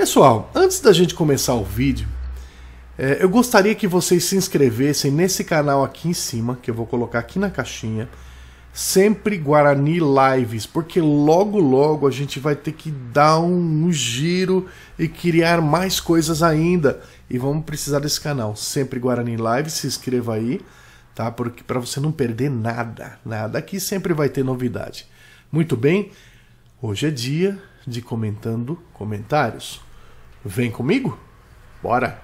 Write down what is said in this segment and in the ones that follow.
Pessoal, antes da gente começar o vídeo, é, eu gostaria que vocês se inscrevessem nesse canal aqui em cima, que eu vou colocar aqui na caixinha. Sempre Guarani Lives, porque logo logo a gente vai ter que dar um, um giro e criar mais coisas ainda. E vamos precisar desse canal. Sempre Guarani Lives, se inscreva aí, tá? Porque para você não perder nada, nada. Aqui sempre vai ter novidade. Muito bem, hoje é dia de comentando comentários. Vem comigo? Bora!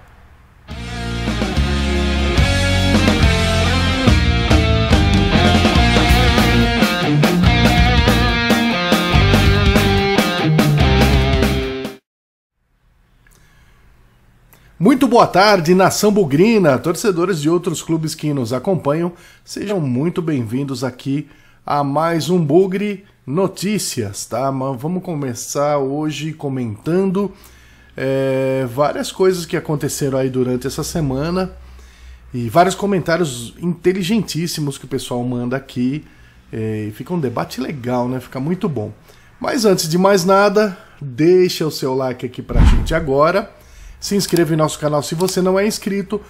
Muito boa tarde, nação bugrina, torcedores de outros clubes que nos acompanham, sejam muito bem-vindos aqui a mais um Bugre Notícias, tá? Mas vamos começar hoje comentando é, várias coisas que aconteceram aí durante essa semana e vários comentários inteligentíssimos que o pessoal manda aqui. É, fica um debate legal, né? Fica muito bom. Mas antes de mais nada, deixa o seu like aqui pra gente agora. Se inscreva em nosso canal se você não é inscrito,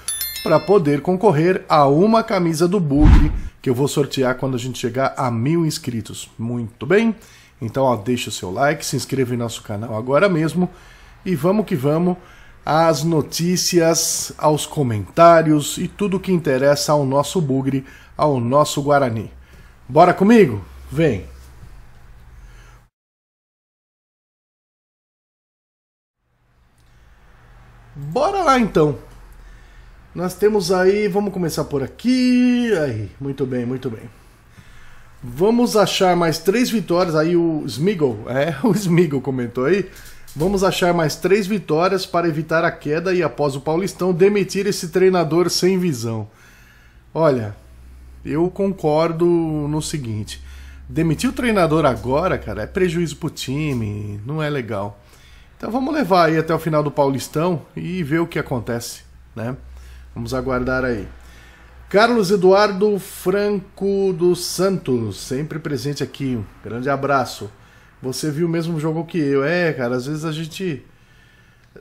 para poder concorrer a uma camisa do Bugre que eu vou sortear quando a gente chegar a mil inscritos. Muito bem? Então, ó, deixa o seu like, se inscreva em nosso canal agora mesmo e vamos que vamos às notícias, aos comentários e tudo que interessa ao nosso bugre, ao nosso Guarani. Bora comigo? Vem! Bora lá então! Nós temos aí, vamos começar por aqui. Aí, muito bem, muito bem. Vamos achar mais três vitórias. Aí o Smigol, é, o Smigol comentou aí. Vamos achar mais três vitórias para evitar a queda e, após o Paulistão, demitir esse treinador sem visão. Olha, eu concordo no seguinte: demitir o treinador agora, cara, é prejuízo pro time, não é legal. Então vamos levar aí até o final do Paulistão e ver o que acontece, né? Vamos aguardar aí. Carlos Eduardo Franco dos Santos, sempre presente aqui. Um grande abraço. Você viu o mesmo jogo que eu. É, cara, às vezes a gente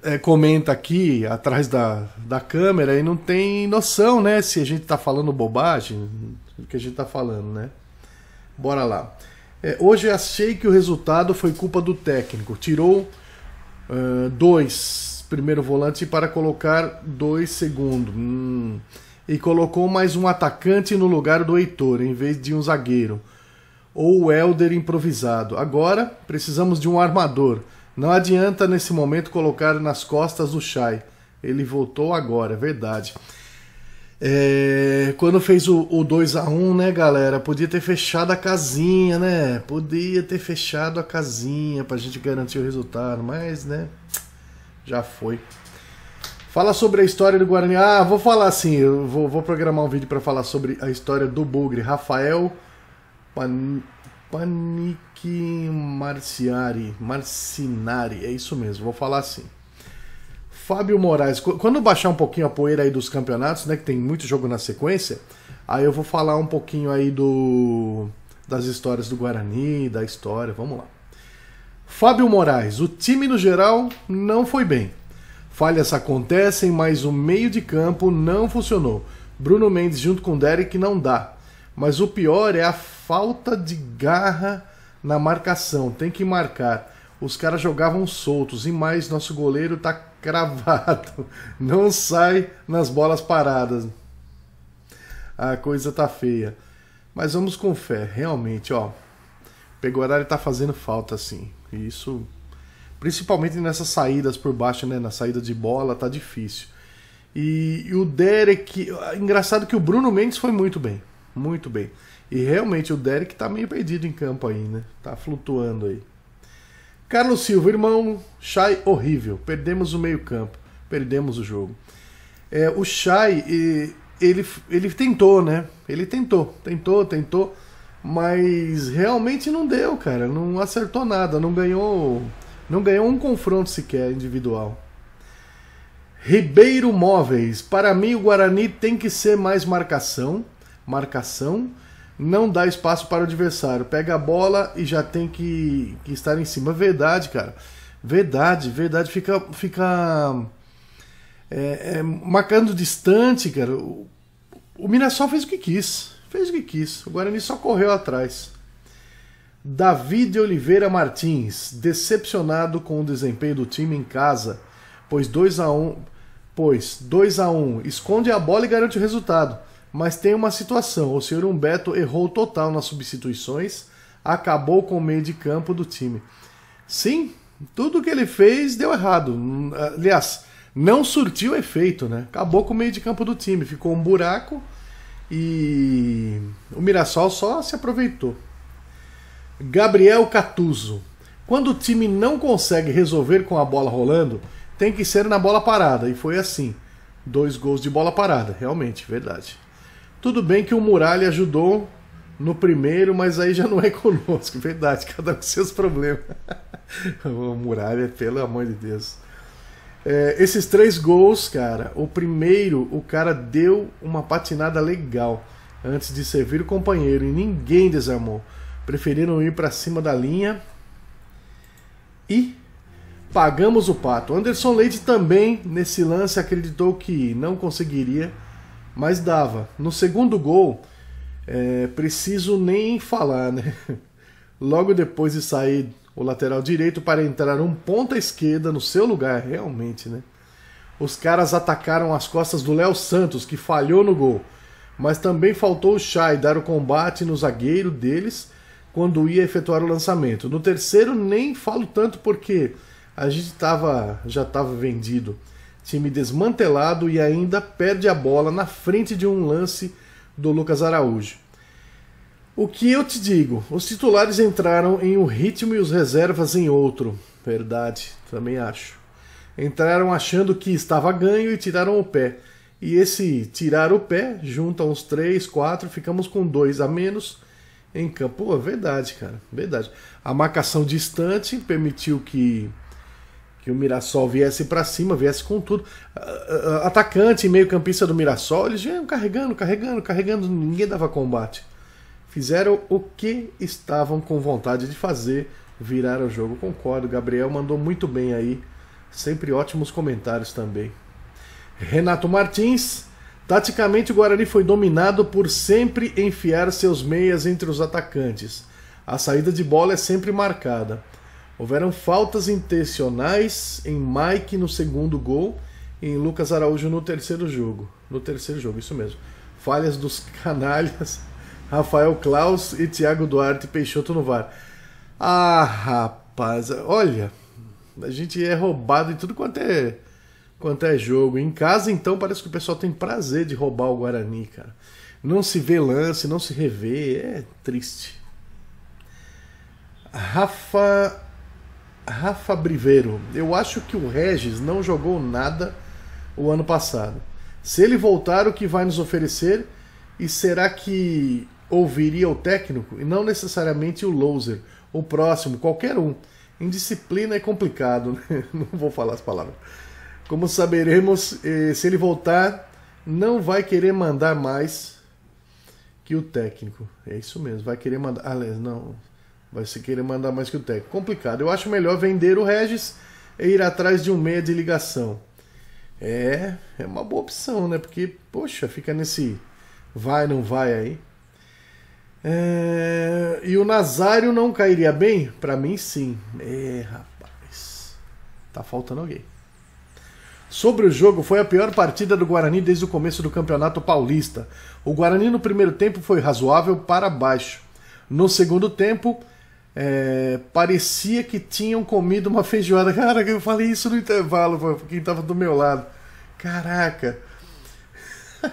é, comenta aqui atrás da, da câmera e não tem noção, né? Se a gente tá falando bobagem, do que a gente tá falando, né? Bora lá. É, hoje achei que o resultado foi culpa do técnico. Tirou uh, dois primeiro volante para colocar dois segundo. Hum. E colocou mais um atacante no lugar do Heitor, em vez de um zagueiro ou o Elder improvisado. Agora precisamos de um armador. Não adianta nesse momento colocar nas costas o Shai. Ele voltou agora, é verdade. É, quando fez o, o 2 a 1 né, galera? Podia ter fechado a casinha, né? Podia ter fechado a casinha pra gente garantir o resultado, mas, né? Já foi. Fala sobre a história do Guarani. Ah, vou falar assim, eu vou, vou programar um vídeo para falar sobre a história do Bugre. Rafael Pan, Panic Marciari, Marcinari, é isso mesmo, vou falar assim. Fábio Moraes, quando baixar um pouquinho a poeira aí dos campeonatos, né, que tem muito jogo na sequência, aí eu vou falar um pouquinho aí do das histórias do Guarani, da história, vamos lá. Fábio Moraes, o time no geral não foi bem. Falhas acontecem, mas o meio de campo não funcionou. Bruno Mendes junto com Derek não dá. Mas o pior é a falta de garra na marcação, tem que marcar. Os caras jogavam soltos e mais nosso goleiro tá cravado, não sai nas bolas paradas. A coisa tá feia. Mas vamos com fé, realmente, ó. Pegorari tá fazendo falta assim. isso principalmente nessas saídas por baixo, né, na saída de bola, tá difícil. E, e o Derek, engraçado que o Bruno Mendes foi muito bem, muito bem. E realmente o Derek tá meio perdido em campo aí, né? Tá flutuando aí. Carlos Silva, irmão, Chay horrível. Perdemos o meio-campo, perdemos o jogo. É, o Chay, ele, ele tentou, né? Ele tentou, tentou, tentou, mas realmente não deu, cara. Não acertou nada, não ganhou, não ganhou um confronto sequer individual. Ribeiro Móveis, para mim o Guarani tem que ser mais marcação, marcação não dá espaço para o adversário. Pega a bola e já tem que, que estar em cima. Verdade, cara. Verdade, verdade. Fica. fica é, é, marcando distante, cara. O, o Mirassol fez o que quis. Fez o que quis. O Guarani só correu atrás. Davi de Oliveira Martins, decepcionado com o desempenho do time em casa, pois 2 a 1 um, pois 2 a 1 um, esconde a bola e garante o resultado. Mas tem uma situação: o senhor Humberto errou total nas substituições, acabou com o meio de campo do time. Sim, tudo que ele fez deu errado. Hum, aliás, não surtiu efeito, né? Acabou com o meio de campo do time, ficou um buraco e o Mirassol só se aproveitou. Gabriel Catuso. Quando o time não consegue resolver com a bola rolando, tem que ser na bola parada. E foi assim. Dois gols de bola parada, realmente, verdade. Tudo bem que o Muralha ajudou no primeiro, mas aí já não é conosco. Verdade, cada um com seus problemas. o Muralha, pelo amor de Deus. É, esses três gols, cara, o primeiro, o cara deu uma patinada legal antes de servir o companheiro e ninguém desarmou. Preferiram ir para cima da linha e pagamos o pato. Anderson Leite também, nesse lance, acreditou que não conseguiria mas dava. No segundo gol, é, preciso nem falar, né? Logo depois de sair o lateral direito para entrar um ponta esquerda no seu lugar, realmente, né? Os caras atacaram as costas do Léo Santos, que falhou no gol. Mas também faltou o Chay dar o combate no zagueiro deles quando ia efetuar o lançamento. No terceiro nem falo tanto porque a gente tava, já estava vendido time desmantelado e ainda perde a bola na frente de um lance do Lucas Araújo. O que eu te digo? Os titulares entraram em um ritmo e os reservas em outro. Verdade, também acho. Entraram achando que estava ganho e tiraram o pé. E esse tirar o pé junta uns três, quatro, ficamos com dois a menos em campo. Pô, verdade, cara, verdade. A marcação distante permitiu que que o Mirassol viesse para cima, viesse com tudo. Ah, ah, ah, atacante e meio-campista do Mirassol, eles iam carregando, carregando, carregando, ninguém dava combate. Fizeram o que estavam com vontade de fazer, viraram o jogo. Concordo, Gabriel mandou muito bem aí, sempre ótimos comentários também. Renato Martins, taticamente o Guarani foi dominado por sempre enfiar seus meias entre os atacantes. A saída de bola é sempre marcada. Houveram faltas intencionais em Mike no segundo gol e em Lucas Araújo no terceiro jogo. No terceiro jogo, isso mesmo. Falhas dos canalhas Rafael Klaus e Thiago Duarte Peixoto no VAR. Ah, rapaz, olha, a gente é roubado em tudo quanto é, quanto é jogo. Em casa, então, parece que o pessoal tem prazer de roubar o Guarani, cara. Não se vê lance, não se revê, é triste. Rafa Rafa Briveiro, eu acho que o Regis não jogou nada o ano passado. Se ele voltar, o que vai nos oferecer? E será que ouviria o técnico e não necessariamente o loser, o próximo, qualquer um? Indisciplina é complicado, né? não vou falar as palavras. Como saberemos, eh, se ele voltar, não vai querer mandar mais que o técnico. É isso mesmo, vai querer mandar. Aliás, ah, não. Vai se querer mandar mais que o técnico. Complicado. Eu acho melhor vender o Regis e ir atrás de um meia de ligação. É, é uma boa opção, né? Porque, poxa, fica nesse vai, não vai aí. É... E o Nazário não cairia bem? Para mim, sim. É, rapaz. Tá faltando alguém. Sobre o jogo, foi a pior partida do Guarani desde o começo do Campeonato Paulista. O Guarani no primeiro tempo foi razoável para baixo. No segundo tempo, é, parecia que tinham comido uma feijoada. Cara, eu falei isso no intervalo para quem estava do meu lado. Caraca!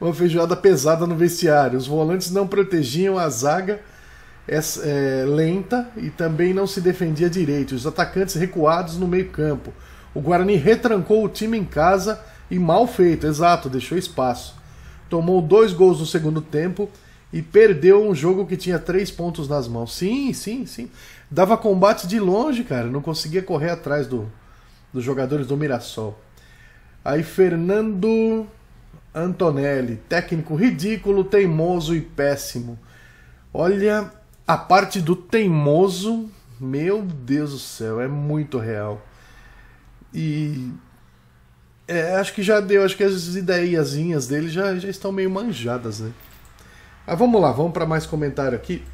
uma feijoada pesada no vestiário. Os volantes não protegiam a zaga é, lenta e também não se defendia direito. Os atacantes recuados no meio-campo. O Guarani retrancou o time em casa e mal feito, exato, deixou espaço. Tomou dois gols no segundo tempo e perdeu um jogo que tinha três pontos nas mãos. Sim, sim, sim. Dava combate de longe, cara. Não conseguia correr atrás do, dos jogadores do Mirassol. Aí Fernando Antonelli, técnico ridículo, teimoso e péssimo. Olha, a parte do teimoso, meu Deus do céu, é muito real. E é, acho que já deu, acho que as ideiazinhas dele já, já estão meio manjadas, né? Ah, vamos lá, vamos para mais comentário aqui.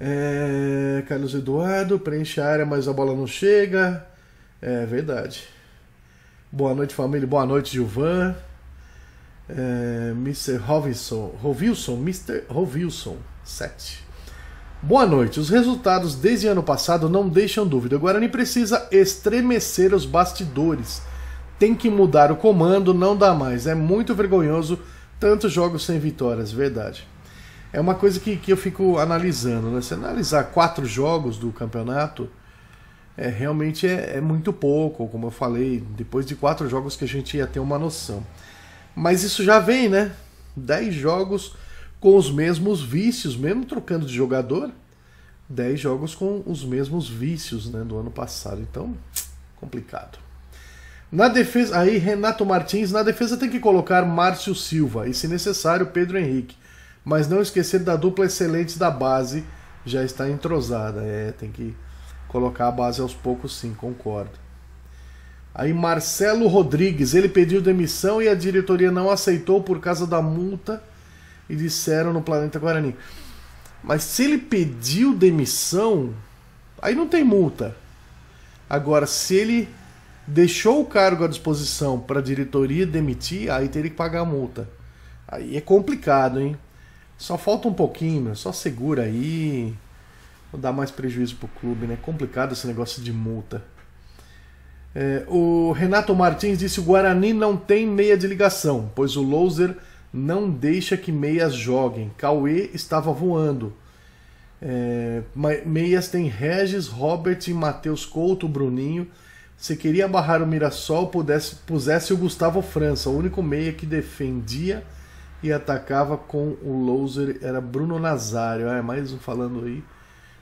É, Carlos Eduardo, preenche a área, mas a bola não chega. É verdade. Boa noite, família. Boa noite, Gilvan. É, Mr. Robinson, Rovilson, Mr. Rovilson, 7. Boa noite. Os resultados desde ano passado não deixam dúvida. O Guarani precisa estremecer os bastidores. Tem que mudar o comando, não dá mais. É muito vergonhoso Tantos jogos sem vitórias, verdade. É uma coisa que, que eu fico analisando, né? Se analisar quatro jogos do campeonato, é, realmente é, é muito pouco, como eu falei, depois de quatro jogos que a gente ia ter uma noção. Mas isso já vem, né? Dez jogos com os mesmos vícios, mesmo trocando de jogador, Dez jogos com os mesmos vícios né, do ano passado. Então, complicado. Na defesa, aí Renato Martins, na defesa tem que colocar Márcio Silva e, se necessário, Pedro Henrique. Mas não esquecer da dupla excelente da base, já está entrosada. É, tem que colocar a base aos poucos, sim, concordo. Aí Marcelo Rodrigues, ele pediu demissão e a diretoria não aceitou por causa da multa e disseram no Planeta Guarani. Mas se ele pediu demissão, aí não tem multa. Agora, se ele deixou o cargo à disposição para a diretoria demitir, aí teria que pagar a multa. Aí é complicado, hein? Só falta um pouquinho, só segura aí. Vou dá mais prejuízo pro clube, né? É complicado esse negócio de multa. É, o Renato Martins disse: o Guarani não tem meia de ligação, pois o loser não deixa que meias joguem. Cauê estava voando. É, meias tem Regis, Robert, Matheus Couto, Bruninho se queria barrar o Mirassol, pudesse, pusesse o Gustavo França, o único meia que defendia e atacava com o Louser, era Bruno Nazário. Ah, é mais um falando aí.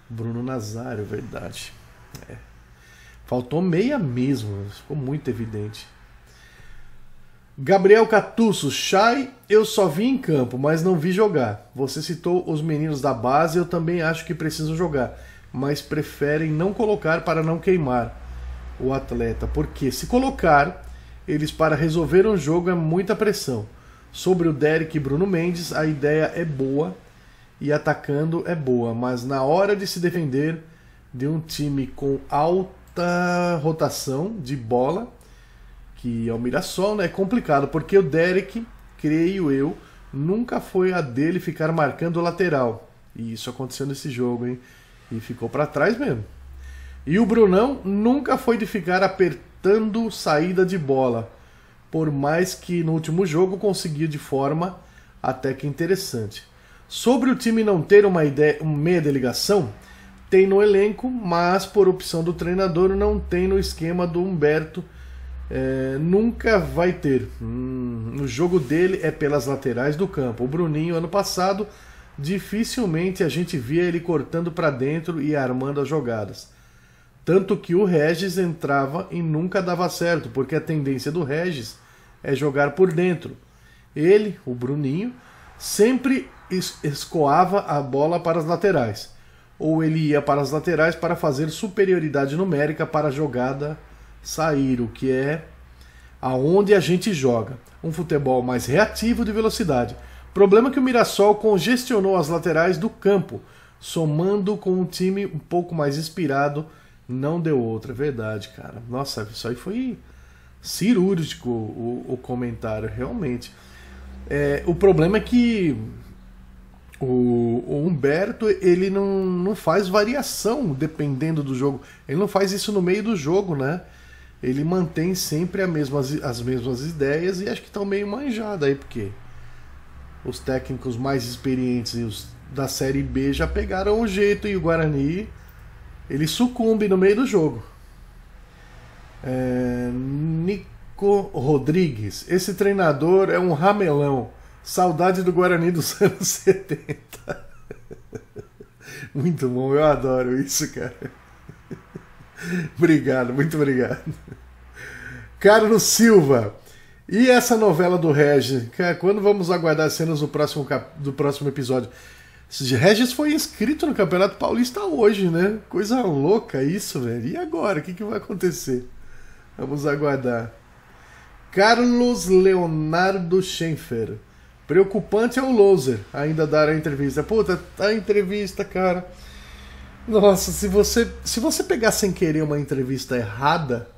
Bruno Nazário, verdade. É. Faltou meia mesmo, ficou muito evidente. Gabriel Catusso, Chay, eu só vi em campo, mas não vi jogar. Você citou os meninos da base, eu também acho que precisam jogar, mas preferem não colocar para não queimar o atleta, porque se colocar eles para resolver um jogo é muita pressão. Sobre o Derek e Bruno Mendes, a ideia é boa e atacando é boa, mas na hora de se defender de um time com alta rotação de bola, que é o Mirassol, né, é complicado, porque o Derek, creio eu, nunca foi a dele ficar marcando o lateral. E isso aconteceu nesse jogo, hein? E ficou para trás mesmo. E o Brunão nunca foi de ficar apertando saída de bola, por mais que no último jogo conseguia de forma até que interessante. Sobre o time não ter uma, ideia, meia delegação, tem no elenco, mas por opção do treinador não tem no esquema do Humberto. É, nunca vai ter. Hum, o jogo dele é pelas laterais do campo. O Bruninho, ano passado, dificilmente a gente via ele cortando para dentro e armando as jogadas. Tanto que o Regis entrava e nunca dava certo, porque a tendência do Regis é jogar por dentro. Ele, o Bruninho, sempre escoava a bola para as laterais, ou ele ia para as laterais para fazer superioridade numérica para a jogada sair, o que é aonde a gente joga. Um futebol mais reativo de velocidade. Problema que o Mirassol congestionou as laterais do campo, somando com um time um pouco mais inspirado não deu outra, é verdade, cara. Nossa, isso aí foi cirúrgico o, o comentário, realmente. É, o problema é que o, o, Humberto ele não, não faz variação dependendo do jogo. Ele não faz isso no meio do jogo, né? Ele mantém sempre mesma, as mesmas ideias e acho que estão meio manjado aí, porque os técnicos mais experientes e os da Série B já pegaram o jeito e o Guarani ele sucumbe no meio do jogo. É, Nico Rodrigues, esse treinador é um ramelão. Saudade do Guarani dos anos 70. Muito bom, eu adoro isso, cara. obrigado, muito obrigado. Carlos Silva. E essa novela do Regis? Quando vamos aguardar as cenas do próximo, cap... do próximo episódio? Regis foi inscrito no Campeonato Paulista hoje, né? Coisa louca isso, velho. E agora? O que, que vai acontecer? Vamos aguardar. Carlos Leonardo Schenfer. Preocupante é o Loser ainda dar a entrevista. Puta, a entrevista, cara. Nossa, se você, se você pegar sem querer uma entrevista errada,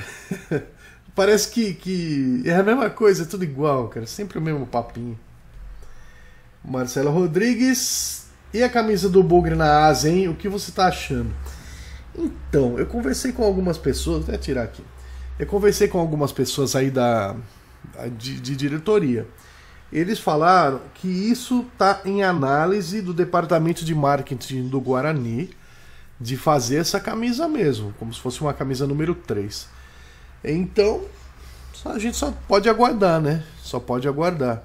parece que, que é a mesma coisa, é tudo igual, cara. Sempre o mesmo papinho. Marcelo Rodrigues. E a camisa do Bugre na asa, hein? O que você tá achando? Então, eu conversei com algumas pessoas, vou até tirar aqui. Eu conversei com algumas pessoas aí da de, de diretoria. Eles falaram que isso tá em análise do departamento de marketing do Guarani de fazer essa camisa mesmo, como se fosse uma camisa número 3. Então, a gente só pode aguardar, né? Só pode aguardar.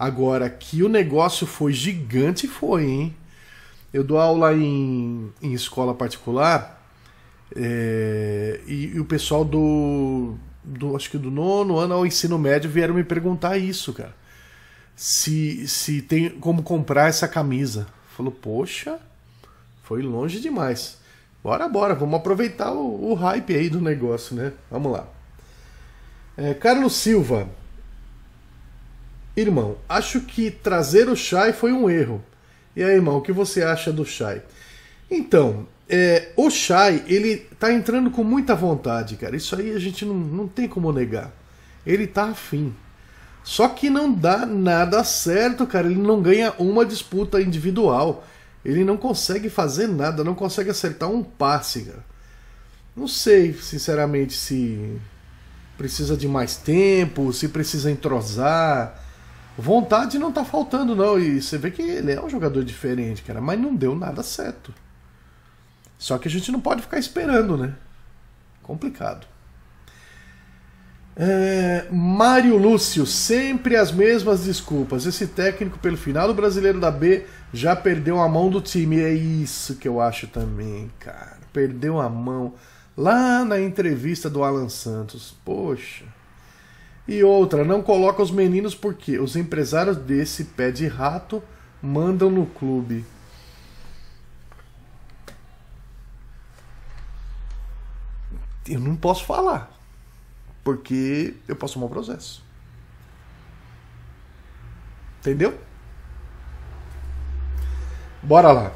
Agora, que o negócio foi gigante, foi, hein? Eu dou aula em, em escola particular é, e, e, o pessoal do, do, acho que do nono ano ao ensino médio vieram me perguntar isso, cara. Se, se tem como comprar essa camisa. Falou, poxa, foi longe demais. Bora, bora, vamos aproveitar o, o hype aí do negócio, né? Vamos lá. É, Carlos Silva, Irmão, acho que trazer o Chai foi um erro. E aí, irmão, o que você acha do Chai? Então, é, o Chai ele tá entrando com muita vontade, cara. Isso aí a gente não, não tem como negar. Ele tá afim. Só que não dá nada certo, cara. Ele não ganha uma disputa individual. Ele não consegue fazer nada, não consegue acertar um passe, cara. Não sei, sinceramente, se precisa de mais tempo, se precisa entrosar vontade não tá faltando, não. E você vê que ele é um jogador diferente, cara, mas não deu nada certo. Só que a gente não pode ficar esperando, né? Complicado. É, Mário Lúcio, sempre as mesmas desculpas. Esse técnico, pelo final do brasileiro da B, já perdeu a mão do time. É isso que eu acho também, cara. Perdeu a mão lá na entrevista do Alan Santos. Poxa. E outra, não coloca os meninos porque os empresários desse pé de rato mandam no clube. Eu não posso falar, porque eu posso tomar um processo. Entendeu? Bora lá.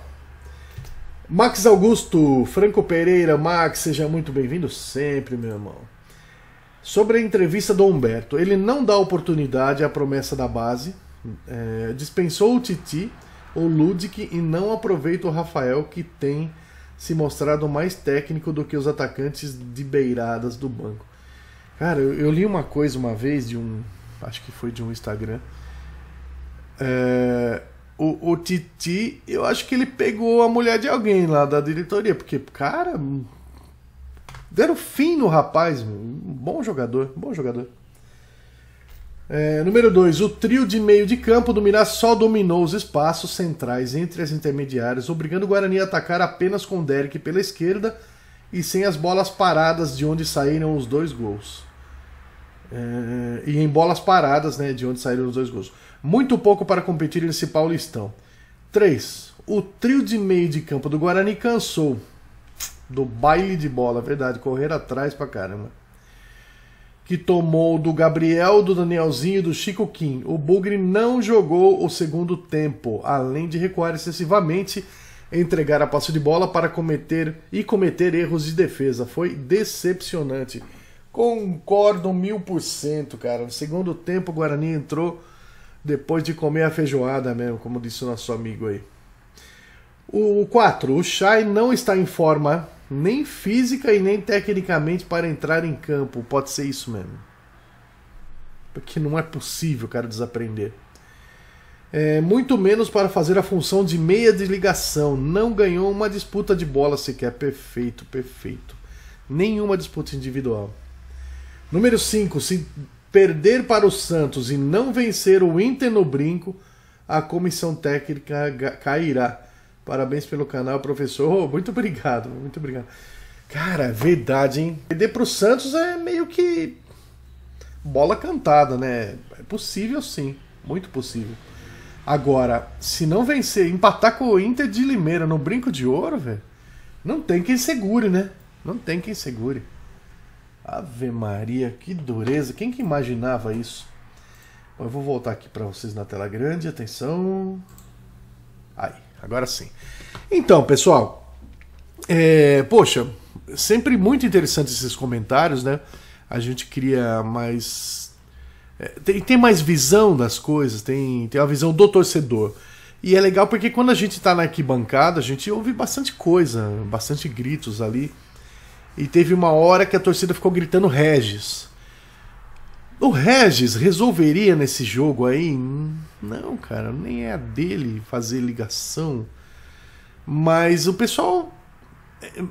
Max Augusto, Franco Pereira, Max, seja muito bem-vindo sempre, meu irmão. Sobre a entrevista do Humberto, ele não dá oportunidade à promessa da base, é, dispensou o Titi, o Ludic e não aproveita o Rafael, que tem se mostrado mais técnico do que os atacantes de beiradas do banco. Cara, eu, eu li uma coisa uma vez de um. Acho que foi de um Instagram. É, o, o Titi, eu acho que ele pegou a mulher de alguém lá da diretoria, porque, cara, Deram fim no rapaz, bom jogador, bom jogador. É, número 2. O trio de meio de campo do Mirassol dominou os espaços centrais entre as intermediárias, obrigando o Guarani a atacar apenas com Derek pela esquerda e sem as bolas paradas de onde saíram os dois gols. É, e em bolas paradas, né, de onde saíram os dois gols. Muito pouco para competir nesse Paulistão. 3. O trio de meio de campo do Guarani cansou do baile de bola, verdade, correr atrás pra caramba. Que tomou do Gabriel, do Danielzinho e do Chico Kim. O Bugre não jogou o segundo tempo, além de recuar excessivamente, entregar a passo de bola para cometer e cometer erros de defesa. Foi decepcionante. Concordo mil por cento, cara. No segundo tempo, o Guarani entrou depois de comer a feijoada mesmo, como disse o nosso amigo aí. O 4. O Shai não está em forma nem física e nem tecnicamente para entrar em campo. Pode ser isso mesmo. Porque não é possível cara desaprender. É, muito menos para fazer a função de meia de ligação. Não ganhou uma disputa de bola sequer. Perfeito, perfeito. Nenhuma disputa individual. Número 5. Se perder para o Santos e não vencer o Inter no brinco, a comissão técnica cairá. Parabéns pelo canal, professor. Oh, muito obrigado, muito obrigado. Cara, verdade, hein? Perder pro Santos é meio que bola cantada, né? É possível sim, muito possível. Agora, se não vencer, empatar com o Inter de Limeira no brinco de ouro, velho, não tem quem segure, né? Não tem quem segure. Ave Maria, que dureza. Quem que imaginava isso? Bom, eu vou voltar aqui para vocês na tela grande, atenção. Aí agora sim. Então, pessoal, é, poxa, sempre muito interessante esses comentários, né? A gente cria mais. É, tem, tem, mais visão das coisas, tem, tem a visão do torcedor. E é legal porque quando a gente está na arquibancada, a gente ouve bastante coisa, bastante gritos ali. E teve uma hora que a torcida ficou gritando Regis. O Regis resolveria nesse jogo aí? Não, cara, nem é a dele fazer ligação. Mas o pessoal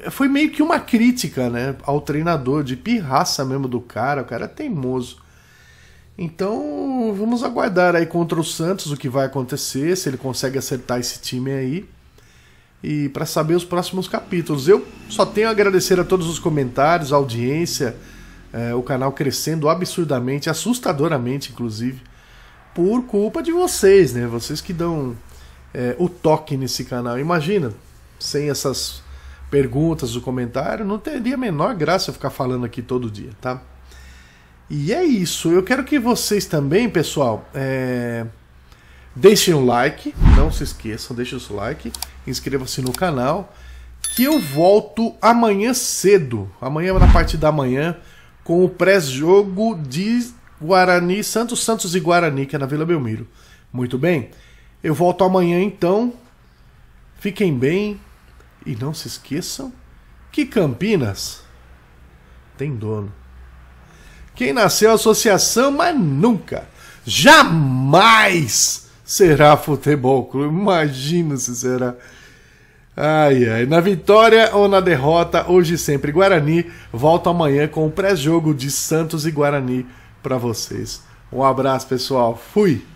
é, foi meio que uma crítica, né, ao treinador de pirraça mesmo do cara, o cara é teimoso. Então, vamos aguardar aí contra o Santos o que vai acontecer, se ele consegue acertar esse time aí. E para saber os próximos capítulos. Eu só tenho a agradecer a todos os comentários, a audiência, é, o canal crescendo absurdamente, assustadoramente, inclusive, por culpa de vocês, né? Vocês que dão é, o toque nesse canal. Imagina, sem essas perguntas, o comentário, não teria a menor graça eu ficar falando aqui todo dia, tá? E é isso. Eu quero que vocês também, pessoal, é... deixem um like. Não se esqueçam, deixem o seu like. Inscreva-se no canal. Que eu volto amanhã cedo. Amanhã, na parte da manhã, com o pré-jogo de Guarani, Santos, Santos e Guarani, que é na Vila Belmiro. Muito bem? Eu volto amanhã então. Fiquem bem e não se esqueçam que Campinas tem dono. Quem nasceu associação, mas nunca, jamais será futebol clube. Imagina se será. Ai, ai. Na vitória ou na derrota, hoje sempre Guarani. Volto amanhã com o pré-jogo de Santos e Guarani para vocês. Um abraço, pessoal. Fui!